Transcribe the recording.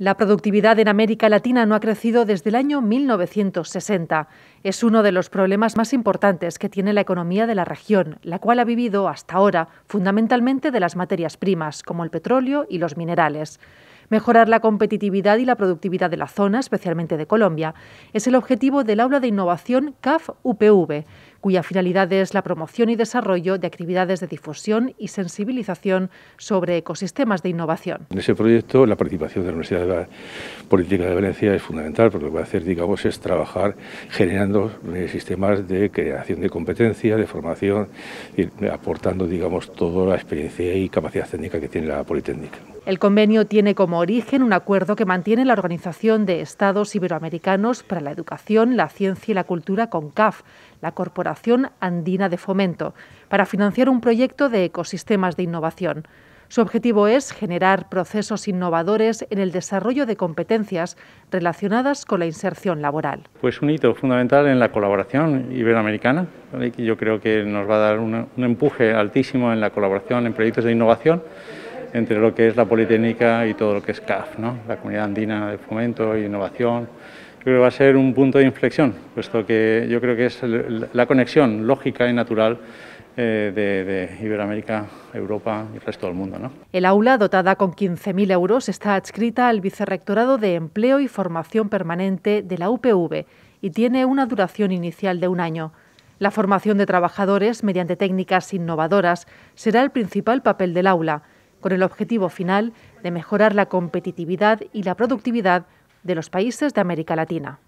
La productividad en América Latina no ha crecido desde el año 1960. Es uno de los problemas más importantes que tiene la economía de la región, la cual ha vivido hasta ahora fundamentalmente de las materias primas, como el petróleo y los minerales. Mejorar la competitividad y la productividad de la zona, especialmente de Colombia, es el objetivo del aula de innovación CAF-UPV, cuya finalidad es la promoción y desarrollo de actividades de difusión y sensibilización sobre ecosistemas de innovación. En ese proyecto, la participación de la Universidad de Política de Valencia es fundamental, porque lo que va a hacer, digamos, es trabajar generando eh, sistemas de creación de competencia, de formación, y aportando, digamos, toda la experiencia y capacidad técnica que tiene la Politécnica. El convenio tiene como origen un acuerdo que mantiene la Organización de Estados Iberoamericanos para la Educación, la Ciencia y la Cultura, con CAF, la Corporación Andina de Fomento para financiar un proyecto de ecosistemas de innovación. Su objetivo es generar procesos innovadores en el desarrollo de competencias relacionadas con la inserción laboral. Pues un hito fundamental en la colaboración iberoamericana. que Yo creo que nos va a dar un empuje altísimo en la colaboración en proyectos de innovación entre lo que es la Politécnica y todo lo que es CAF, la Comunidad Andina de Fomento e Innovación. creo que va a ser un punto de inflexión, puesto que yo creo que es la conexión lógica y natural eh, de, Iberoamérica, Europa y el resto del mundo. El aula, dotada con 15.000 euros, está adscrita al Vicerrectorado de Empleo y Formación Permanente de la UPV y tiene una duración inicial de un año. La formación de trabajadores mediante técnicas innovadoras será el principal papel del aula con el objetivo final de mejorar la competitividad y la productividad de los países de América Latina.